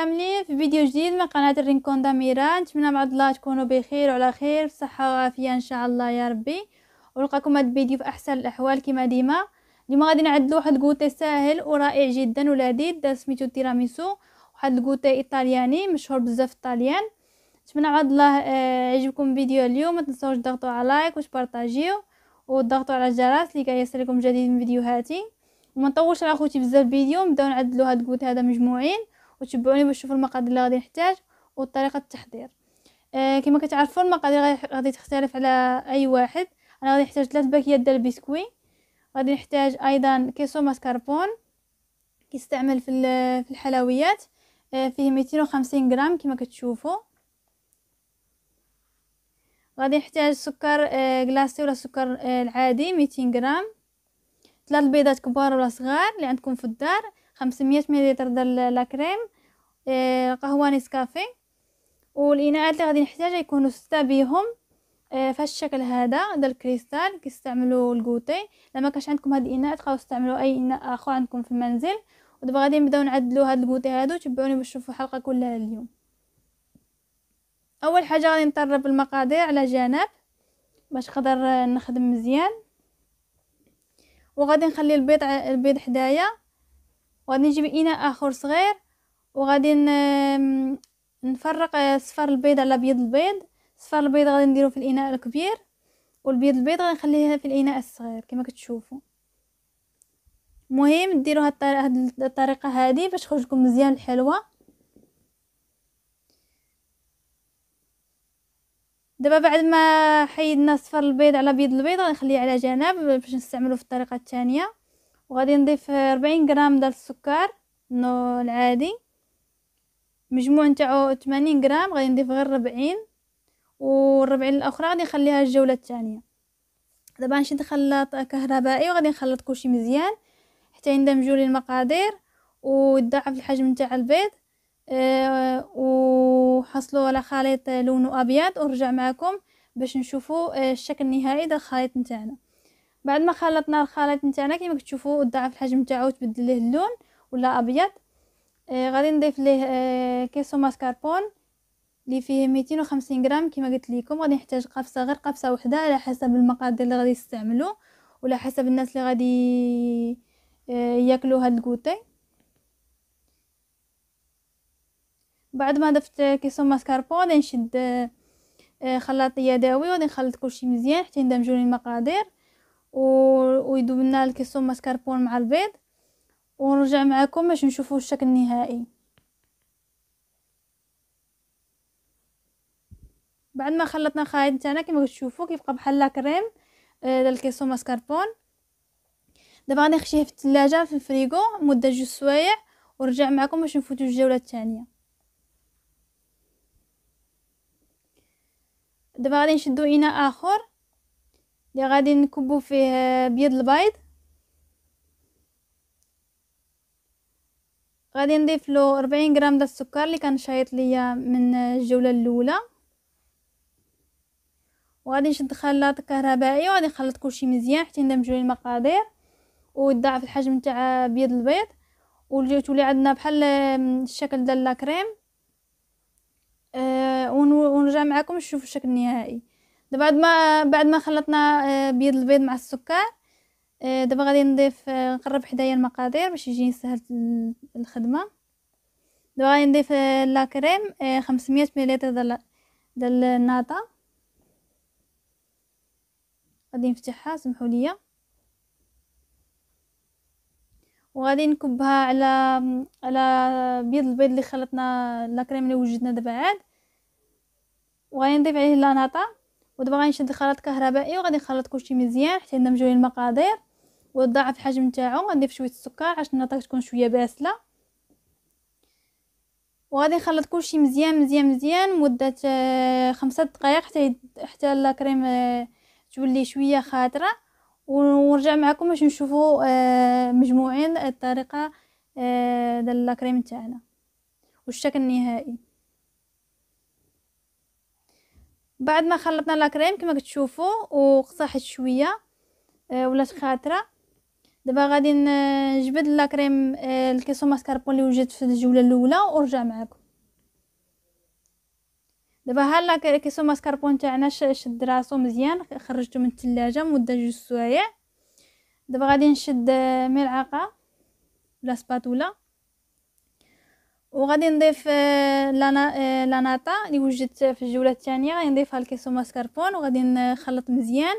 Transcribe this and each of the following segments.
كاملين في فيديو جديد من قناة الرينكون ميران نتمنى بعد الله تكونوا بخير وعلى خير بصحة وعافية ان شاء الله يا ربي ونلقاكم هاد الفيديو في احسن الاحوال كما ديما اليوم غادي نعدلو واحد الكوتي ساهل ورائع جدا ولذيذ دار سميتو تيراميسو واحد الكوتي ايطالياني مشهور بزاف في طاليان نتمنى بعد الله آه، يعجبكم فيديو اليوم ما تنساوش تضغطوا على لايك وتبارطاجيو وتضغطوا على الجرس لكي يصلكم جديد من فيديوهاتي وما نطولش على خوتي بزاف الفيديو نبداو نعدلو هاد الكوتي هذا مجموعين وتبعوني باش تشوفوا المقادير اللي غادي نحتاج وطريقه التحضير آه كما كتعرفوا المقادير غادي تختلف على اي واحد انا غادي نحتاج ثلاث باكيات ديال البسكوي غادي نحتاج ايضا كيسو ماسكاربون كيستعمل في في الحلويات آه فيه 250 غرام كما كتشوفوا غادي نحتاج سكر كلاصي آه، ولا سكر آه، العادي 200 غرام ثلاث بيضات كبار ولا صغار اللي عندكم في الدار خمسمية مليلتر ديال لا كريم آه، قهوه نسكافيه والاناءات اللي غادي نحتاجها يكونوا سته بيهم آه، في الشكل هذا ديال الكريستال كيستعملوا الكوتي لما كانش عندكم هاد الاناء خاصو تستعملوا اي اناء اخر عندكم في المنزل ودابا غادي نبداو نعدلو هاد الكوتي هادو تبعوني باش تشوفوا الحلقه كلها اليوم اول حاجه غادي نطرب المقادير على جنب باش نقدر نخدم مزيان وغادي نخلي البيض البيض حدايا وغادي نجيب اناء اخر صغير وغادي نفرق آه، صفار البيض على بيض البيض صفار البيض غادي نديرو في الاناء الكبير والبيض البيض غادي نخليها في الاناء الصغير كما كتشوفوا مهم ديروا هاد الطريقه هذه باش تخرج لكم مزيان الحلوه دابا بعد ما حيدنا صفر البيض على بيض البيض غنخليه على جنب باش نستعملو في الطريقه الثانيه وغادي نضيف ربعين غرام ديال السكر نو العادي مجموع نتاعو 80 غرام غادي نضيف غير ربعين والربعين الاخرى غادي نخليها الجوله الثانيه دابا نشد خلاط كهربائي وغادي نخلط كلشي مزيان حتى يندمجوا لي المقادير ويضاعف الحجم نتاع البيض أه وحصلوا على خليط لونه ابيض ونرجع معكم باش نشوفوا آه، الشكل النهائي ديال الخليط نتاعنا بعد ما خلطنا الخليط نتاعنا كيما كتشوفوا ضعف الحجم تاعو تبدل ليه اللون ولا ابيض آه، غادي نضيف ليه آه، كيسو ماسكاربون اللي فيه 250 غرام كما قلت لكم غادي نحتاج قفصه غير قفصه وحده على حسب المقادير اللي غادي نستعملو ولا حسب الناس اللي غادي آه، ياكلوا هاد الكوتي بعد ما ضفت كيسو ماسكاربون غادي نشد خلاط يدوي وغادي نخلط كلشي مزيان حتى يندمجوا لي المقادير و... ويدوب لنا الكيسو ماسكاربون مع البيض ونرجع معكم باش نشوفوا الشكل النهائي بعد ما خلطنا الخليط تاعنا كما تشوفوا كيبقى بحال لا كريم آه، الكيسون ماسكاربون دابا غادي نخشيه في الثلاجه في الفريغو مده جوج سوايع ونرجع معكم باش نفوتوا الجوله الثانيه دابا غادي نشدو اناء اخر اللي غادي نكبو فيه بيض البيض غادي نضيف له 40 غرام ديال السكر اللي كان شايط ليا من الجوله الاولى وغادي نشد خلاط كهربائي وغادي نخلط كلشي مزيان حتى يندمجوا لي المقادير ويضاعف الحجم تاع بيض البيض وتولي عندنا بحال الشكل ديال لا كريم أه ونرجع معكم نشوف الشكل النهائي دابا بعد ما بعد ما خلطنا آه، بيض البيض مع السكر آه، دابا غادي نضيف آه، نقرب حدايا المقادير باش يجي سهل الخدمه دابا غادي نضيف لاكريم 500 مليلتر ديال ديال الناطه غادي نفتحها سمحوا لي وغادي نكبها على على بيض البيض اللي خلطنا لاكريم اللي وجدنا دابا عاد وغادي نضيف عليه لا ناطه ودابا غنشد خلاط كهربائي وغادي نخلط كلشي مزيان حتى يندمجوا لي المقادير وضاعف الحجم نتاعو غنضيف شويه السكر عشان النطاق تكون شويه باسله وغادي نخلط كلشي مزيان مزيان مزيان مده آه، خمسة دقائق حتى يد... حتى الكريم آه، تولي شويه خاطره ونرجع معكم باش نشوفوا آه، مجموعين الطريقه ديال الكريم تاعنا والشكل النهائي بعد ما خلطنا لاكريم كما كتشوفوا وقصحت شويه آه، ولات خاطره دابا غادي نجبد لاكريم آه، الكيسو ماسكاربون اللي وجدت في الجوله الاولى ورجع معكم دابا ها كيسو ماسكاربون تاعنا شد راسو مزيان خرجته من الثلاجه مده جوج سوايع دابا غادي نشد آه، ملعقه ولا سباتولا وغادي نضيف آه، لانا آه، لاناتا اللي وجدت في الجوله الثانيه غادي نضيفها لكيسو ماسكاربون وغادي نخلط مزيان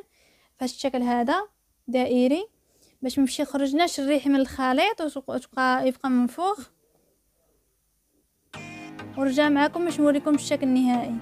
في الشكل هذا دائري باش ما يخرجناش الريح من الخليط وتبقى يبقى منفوخ ورجع معكم باش نوريكم الشكل النهائي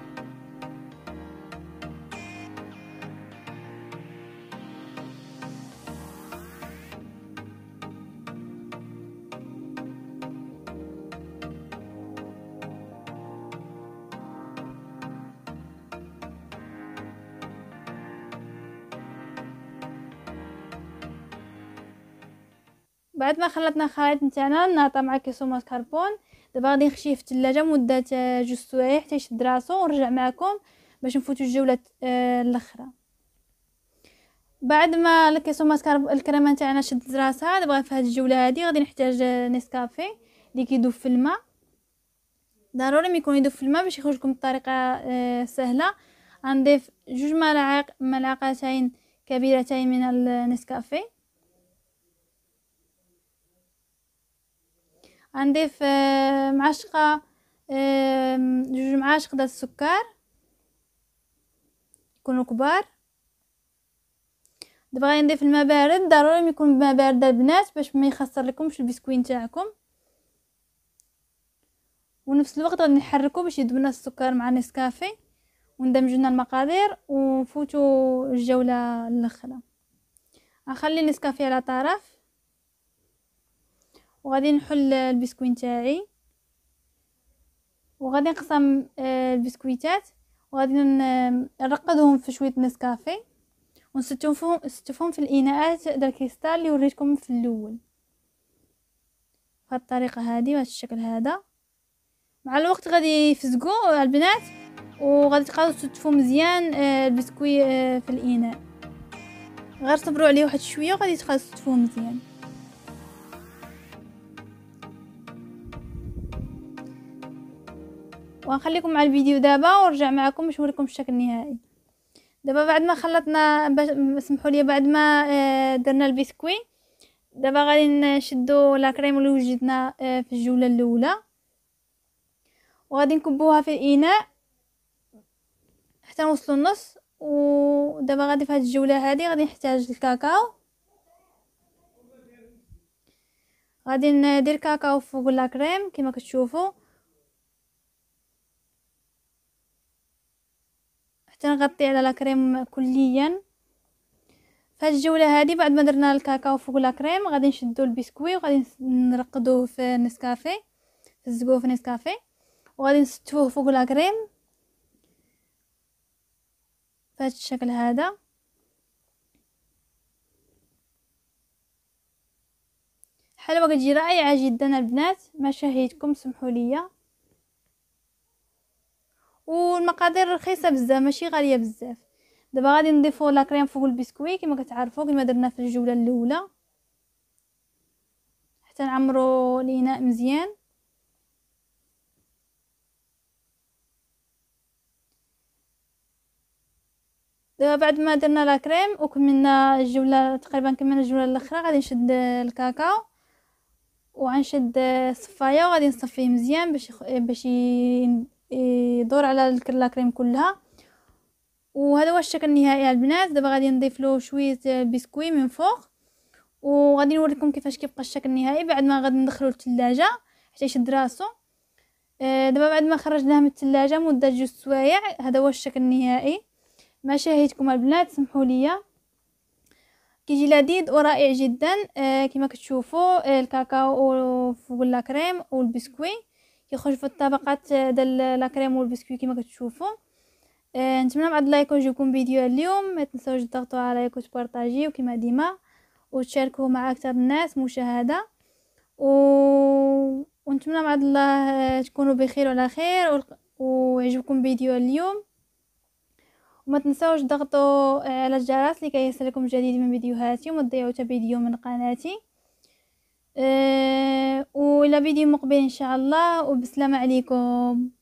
بعد ما خلطنا الخليط نتاعنا نعطى مع كيسو ماسكربون دابا غادي نخشيه في الثلاجه مده آه، جوج سوايع حتى يشد راسو ونرجع معكم باش نفوتوا الجوله آه، الاخرى بعد ما الكيسو كرب الكريمه نتاعنا شد راسها دابا في هاد الجوله هادي غادي نحتاج آه، نسكافي اللي كيدوب في الماء ضروري يكون يدوب في الماء باش يخرج لكم بطريقه سهله غنضيف جوج ملاعق ملعقتين كبيرتين من النسكافيه غنضيف آه، معشقة جوج معاشق ديال السكر يكونوا كبار دابا غنضيف الماء بارد ضروري يكون الماء بارد البنات باش ما يخسر لكمش البسكوين تاعكم ونفس الوقت غادي نحركو باش يذوبنا السكر مع نسكافي وندمجو لنا المقادير ونفوتو الجوله الاخرى اخلي نسكافي على طرف وغادي نحل البسكوين تاعي وغادي نقسم آه، البسكويتات وغادي نرقدهم في شويه نسكافي ونستفهم في الاناءات ديال الكريستال اللي وريتكم في الاول بهاد الطريقه هذه بهذا الشكل هذا مع الوقت غادي يفزقوا البنات وغادي تقدروا تستفوا مزيان آه، البسكوي آه، في الاناء غير صبروا عليه واحد شويه وغادي تقدروا تستفوه مزيان وغنخليكم مع الفيديو دابا ونرجع معكم باش نوريكم الشكل النهائي دابا بعد ما خلطنا باش سمحوا لي بعد ما آه، درنا البسكوي دابا غادي نشدو لا كريم اللي وجدنا آه، في الجوله الاولى وغادي نكبوها في الاناء حتى نوصلوا النص ودابا غادي في هاد الجوله هادي غادي نحتاج الكاكاو غادي ندير كاكاو فوق لا كريم كما كتشوفوا حتى نغطي على لاكريم كليا فهاد الجوله هادي بعد ما درنا الكاكاو فوق لاكريم غادي نشدو البسكوي وغادي نرقدوه في نسكافيه نزقوه في نسكافيه وغادي نستوه فوق لاكريم بهذا الشكل هذا حلوه كتجي رائعه جدا البنات ما شهيتكم سمحوا لي والمقادير رخيصه بزاف ماشي غاليه بزاف دابا غادي نضيفو لا كريم فوق البسكوي كما كتعرفوا كما درنا في الجوله الاولى حتى نعمرو الاناء مزيان دابا بعد ما درنا لا كريم وكملنا الجوله تقريبا كملنا الجوله الاخرى غادي نشد الكاكاو وغنشد الصفايه وغادي نصفيه مزيان باش باش يدور على الكرلا كريم كلها وهذا هو الشكل النهائي البنات دابا غادي نضيف له شويه بسكوي من فوق وغادي نوريكم كيفاش كيبقى الشكل النهائي بعد ما غادي ندخلو للثلاجه حتى يشد راسو آه، دابا بعد ما خرجناه من الثلاجه مده جوج سوايع هذا هو الشكل النهائي مشاهدكم البنات سمحوا لي كيجي لذيذ ورائع جدا آه، كما كتشوفوا آه، الكاكاو فوق لا كريم والبسكوي كيخرج في الطبقات ديال لا كريم والبسكوي كما كتشوفوا آه، نتمنى بعد لايك يعجبكم فيديو اليوم ما تنساوش تضغطوا على لايك وتبارطاجيو وكما ديما وتشاركوه مع اكثر الناس مشاهده و... ونتمنى بعد الله تكونوا بخير وعلى خير و... ويعجبكم فيديو اليوم وما تنساوش تضغطوا آه، على الجرس لكي يصلكم جديد من فيديوهاتي وما تضيعوا حتى فيديو من قناتي أه والى فيديو مقبل ان شاء الله وبسلام عليكم